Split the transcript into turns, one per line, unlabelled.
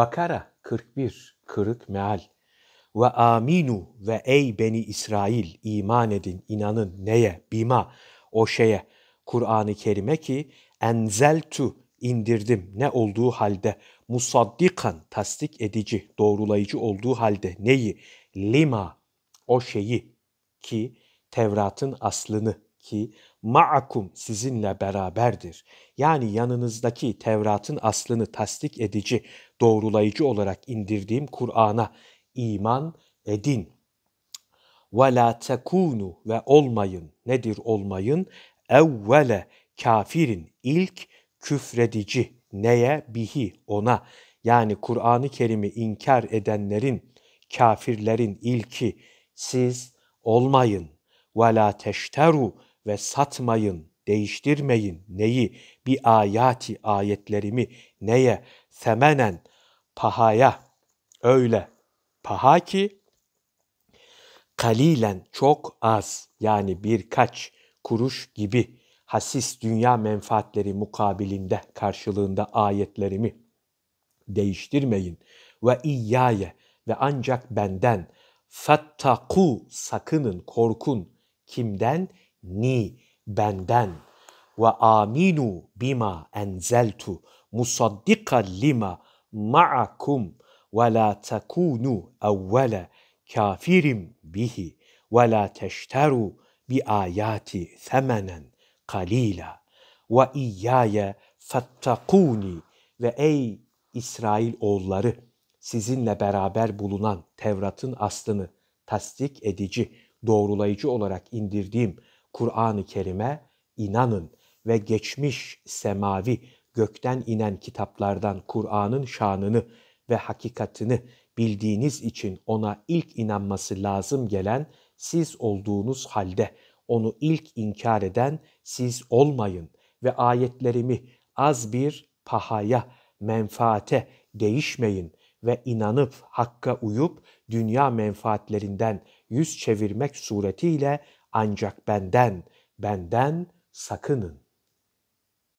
Bakara 41, kırık meal. Ve aminu ve ey beni İsrail iman edin, inanın neye, bima, o şeye. Kur'an-ı Kerim'e ki enzeltu indirdim ne olduğu halde musaddikan tasdik edici, doğrulayıcı olduğu halde neyi? Lima o şeyi ki Tevrat'ın aslını ki ma'akum sizinle beraberdir. Yani yanınızdaki Tevrat'ın aslını tasdik edici, doğrulayıcı olarak indirdiğim Kur'an'a iman edin. Ve la tekunu ve olmayın. Nedir olmayın? Evvele kafirin ilk küfredici neye bihi ona yani Kur'an-ı Kerim'i inkar edenlerin kafirlerin ilki siz olmayın ve la teşteru ve satmayın, değiştirmeyin neyi? Bir ayati ayetlerimi neye? Semenen pahaya öyle paha ki kalilen çok az yani birkaç kuruş gibi hasis dünya menfaatleri mukabilinde karşılığında ayetlerimi değiştirmeyin ve iyyaye ve ancak benden fattaku sakının korkun kimden ni benden ve aminu bima enzeltu musaddika lima ma'akum ve la takunu evvele kafirim bihi ve la teşteru bi ayati semenen kalila ve iyyaye fattakuni ve ey İsrail oğulları sizinle beraber bulunan Tevrat'ın aslını tasdik edici, doğrulayıcı olarak indirdiğim Kur'an-ı Kerim'e inanın ve geçmiş semavi gökten inen kitaplardan Kur'an'ın şanını ve hakikatini bildiğiniz için ona ilk inanması lazım gelen siz olduğunuz halde onu ilk inkar eden siz olmayın ve ayetlerimi az bir pahaya, menfaate değişmeyin ve inanıp hakka uyup dünya menfaatlerinden yüz çevirmek suretiyle ancak benden, benden sakının.